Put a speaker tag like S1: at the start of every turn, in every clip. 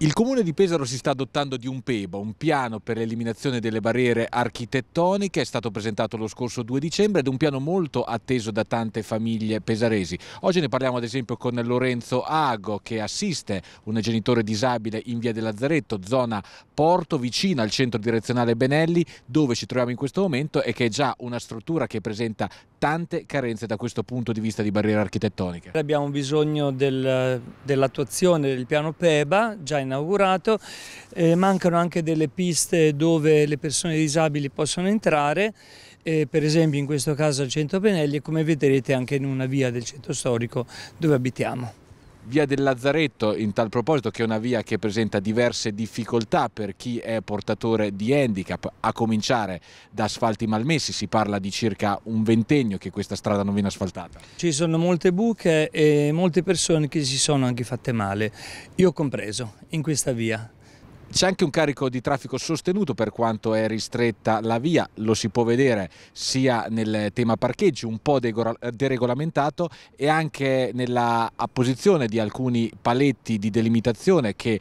S1: Il comune di Pesaro si sta adottando di un PEBA, un piano per l'eliminazione delle barriere architettoniche, è stato presentato lo scorso 2 dicembre ed è un piano molto atteso da tante famiglie pesaresi. Oggi ne parliamo ad esempio con Lorenzo Ago che assiste un genitore disabile in via dell'Azzaretto, zona Porto, vicina al centro direzionale Benelli, dove ci troviamo in questo momento e che è già una struttura che presenta tante carenze da questo punto di vista di barriere architettoniche.
S2: Abbiamo bisogno del, dell'attuazione del piano PEBA, già in inaugurato, eh, mancano anche delle piste dove le persone disabili possono entrare, eh, per esempio in questo caso al centro Penelli e come vedrete anche in una via del centro storico dove abitiamo.
S1: Via del Lazzaretto in tal proposito che è una via che presenta diverse difficoltà per chi è portatore di handicap, a cominciare da asfalti malmessi, si parla di circa un ventennio che questa strada non viene asfaltata.
S2: Ci sono molte buche e molte persone che si sono anche fatte male, io compreso, in questa via. C'è anche un carico di traffico sostenuto per quanto
S1: è ristretta la via, lo si può vedere sia nel tema parcheggi un po' deregolamentato e anche nella apposizione di alcuni paletti di delimitazione che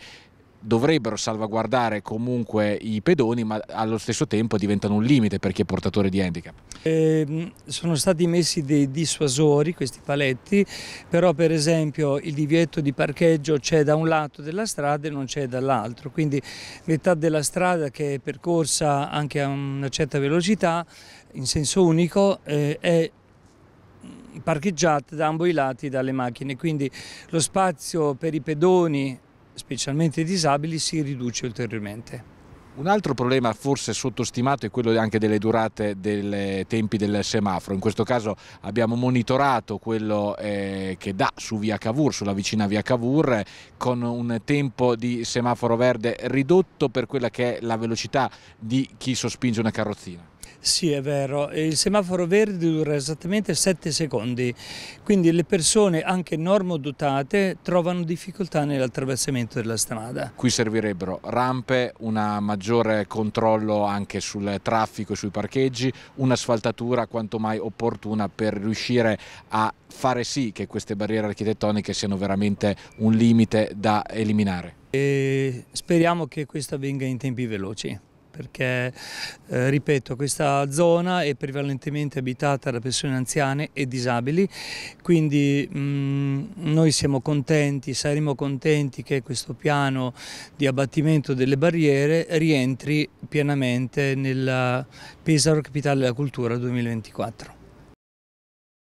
S1: dovrebbero salvaguardare comunque i pedoni ma allo stesso tempo diventano un limite per chi è portatore di handicap.
S2: Eh, sono stati messi dei dissuasori questi paletti però per esempio il divieto di parcheggio c'è da un lato della strada e non c'è dall'altro quindi metà della strada che è percorsa anche a una certa velocità in senso unico eh, è parcheggiata da ambo i lati dalle macchine quindi lo spazio per i pedoni specialmente i disabili, si riduce ulteriormente.
S1: Un altro problema forse sottostimato è quello anche delle durate dei tempi del semaforo. In questo caso abbiamo monitorato quello eh, che dà su via Cavour, sulla vicina via Cavour, con un tempo di semaforo verde ridotto per quella che è la velocità di chi sospinge una carrozzina.
S2: Sì, è vero. Il semaforo verde dura esattamente 7 secondi, quindi le persone, anche normodotate, trovano difficoltà nell'attraversamento della strada.
S1: Qui servirebbero rampe, un maggiore controllo anche sul traffico e sui parcheggi, un'asfaltatura quanto mai opportuna per riuscire a fare sì che queste barriere architettoniche siano veramente un limite da eliminare.
S2: E speriamo che questo avvenga in tempi veloci perché, eh, ripeto, questa zona è prevalentemente abitata da persone anziane e disabili, quindi mh, mm, noi siamo contenti, saremo contenti che questo piano di abbattimento delle barriere rientri pienamente nella Pesaro Capitale della Cultura 2024.